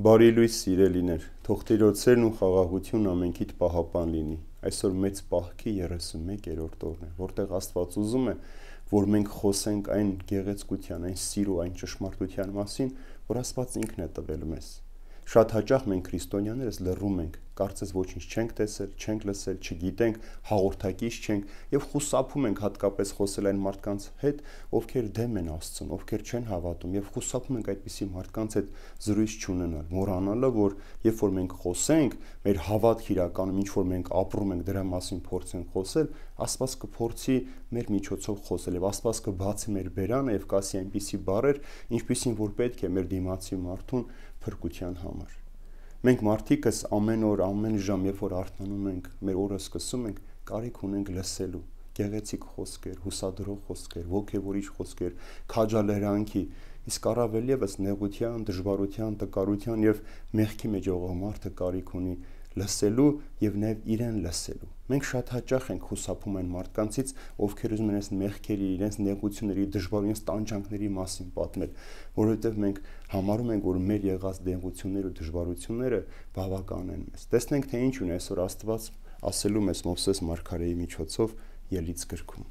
Բարի լույս սիրելիներ, թող Տիրոցերն ու խաղաղությունն ամենքիդ պահապան լինի։ Այսօր մեծ պահքի 31-րդ օրն է, որտեղ Աստված ուզում է, որ մենք խոսենք այն գեղեցկության, այն սիրո, այն ճշմարտության մասին, որ Աստված ինքն է տվել մեզ։ Շատ հաճախ մենք քրիստոնյաներս լռում ենք կարծես ոչինչ չենք տեսել, չենք լսել, չգիտենք, հաղորդակից չենք եւ խուսափում ենք հատկապես խոսել այն մարդկանց հետ, ովքեր դեմ են Աստծուն, ովքեր չեն հավատում եւ խուսափում ենք այդպիսի մարդկանց հետ զրույց չունենալ, մոռանալը, որ երբ որ մենք խոսենք, մեր հավատք իրականում ինչ որ մենք ապրում ենք դրա մասին փորձենք խոսել, Աստված կփորձի մեր միջոցով խոսել եւ Աստված կբացի մեր բերանը եւ կասի այնպիսի բառեր, ինչպիսին որ պետք է մեր դիմացի մարդուն փրկության համար։ Մենք մարդիկս ամեն օր, ամեն ժամ, երբ որ արթնանում ենք, մեր օրը սկսում ենք, կարիք ունենք լսելու գեղեցիկ խոսքեր, հուսադրող խոսքեր, ողքեվորիչ խոսքեր, քաջալերանքի, իսկ առավել եւս նեղության, դժվարության, տկարության եւ մեղքի մեջ ողամարտը կարիք ունի լսելու եւ նաեւ իրեն լսելու Մենք շատ հաճախ ենք հուսափում այն մարդկանցից, ովքեր ուզում են այս մեղքերի, իրենց նեղությունների, դժվար իրենց տանջանքների մասին պատմել, որովհետև մենք համարում ենք, որ մեր եղած նեղությունները ու դժվարությունները բավական են մեզ։ Տեսնենք թե ինչ ունի այսօր Աստված ասելու մեզ Մովսես Մարգարեի միջոցով ելից գրքում։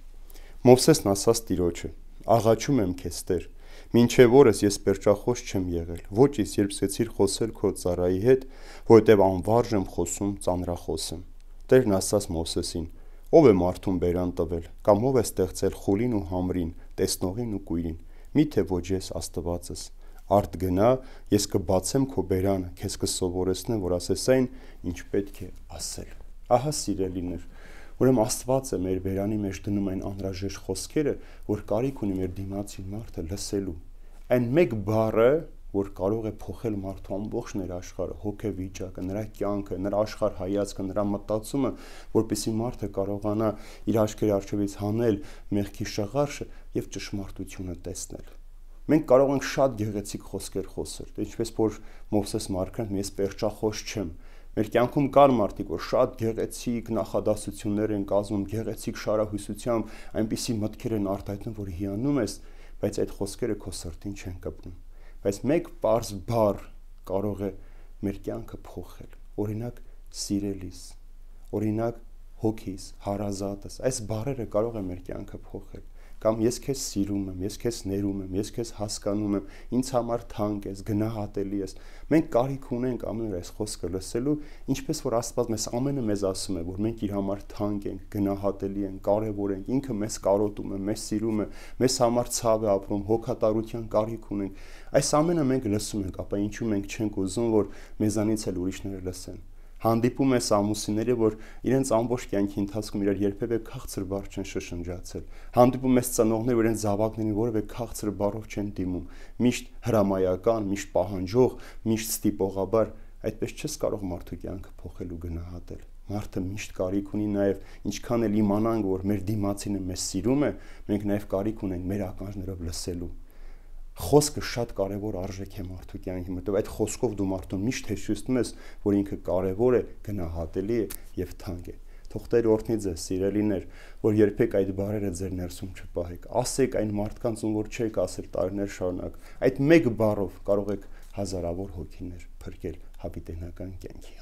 Մովսեսն ասաց Տիրոջը. Աղաչում եմ քեզ, Տեր, Մինչև օրս ես perchախոս չեմ եղել, ոչ իս երբ սկսեցիր խոսել քո ծառայի հետ, որտեվ անվարժ եմ խոսում ծանրախոս եմ։ Տերն ասաց Մովսեսին. Ո՞վ է մարդուն բերան տվել, կամ ով է ստեղծել խուլին ու համրին, տեսնողին ու կույրին։ Միթե ոչ ես Աստվածս։ Արդ գնա, ես կբացեմ քո բերանը, քեզ կսովորեցնեմ, որ ասես այն, ինչ պետք է ասել։ Ահա սիրելիներ, ուրեմն Աստվածը մեր բերանի մեջ դնում այն անհրաժեշտ խոսքերը, որ կարիք ունի մեր դիմացի մարդը լսելու։ Այն մեկ բառը, որ կարող է փոխել մարդու ամբողջ ներաշխարհը, հոգեվիճակը, նրա կյանքը, նրա աշխարհ հայացքը, նրա մտածումը, որպեսզի մարդը կարողանա իր աչքերի առջևից հանել մեղքի շղարշը եւ ճշմարտությունը տեսնել։ Մենք կարող ենք շատ գեղեցիկ խոսքեր խոսել, ինչպես որ Մովսես Մարկան՝ ես պերճախոս չեմ, Մեր կյանքում կան մարդիկ, որ շատ գեղեցիկ նախադասություններ են կազմում, գեղեցիկ շարահյուսությամբ այնպիսի մտքեր են արտահայտում, որ հիանում ես, բայց այդ խոսքերը քո սրտին չեն կպնում բայց մեկ པարզ բառ կարող է մեր կյանքը փոխել օրինակ սիրելիս օրինակ հոգիս, հարազատս, այս բառերը կարող է մեր կյանքը փոխել։ Կամ ես քեզ սիրում եմ, ես քեզ ներում եմ, ես քեզ հասկանում եմ, ինձ համար թանկ ես, գնահատելի ես։ Մենք կարիք ունենք ամեն օր այս խոսքը լսելու, ինչպես որ Աստված մեզ ամենը մեզ ասում է, որ մենք իր համար թանկ ենք, գնահատելի ենք, կարևոր ենք, ինքը մեզ կարոտում է, մեզ սիրում է, մեզ համար ցավ է ապրում, հոգատարության կարիք ունենք։ Այս ամենը մենք լսում ենք, ապա ինչու մենք չենք ուզում, որ մեզանից էլ ուրիշները լսեն հանդիպում ես ամուսինների, որ իրենց ամբողջ կյանքի ընթացքում իրար երբևէ քաղցր բառ չեն շշնջացել։ Հանդիպում ես ծնողների, որ իրենց զավակներին որևէ քաղցր բառով չեն դիմում։ Միշտ հրամայական, միշտ պահանջող, միշտ ստիպողաբար այդպես չես կարող մարդու կյանքը փոխել ու գնահատել։ Մարդը միշտ կարիք ունի նաև ինչքան էլ իմանանք, որ մեր դիմացինը մեզ սիրում է, մենք նաև կարիք ունենք մեր ականջներով լսելու խոսքը շատ կարևոր արժեք է մարդու կյանքի մտով։ Այդ խոսքով դու մարդուն միշտ հեշտում ես, որ ինքը կարևոր է, գնահատելի է եւ թանկ է։ Թող Տեր օրհնի ձեզ, սիրելիներ, որ երբեք այդ բարերը ձեր ներսում չպահեք։ Ասեք այն մարդկանց, ում որ չեք ասել տարիներ շարունակ։ Այդ մեկ բառով կարող եք հազարավոր հոգիներ փրկել հավիտենական կյանքի։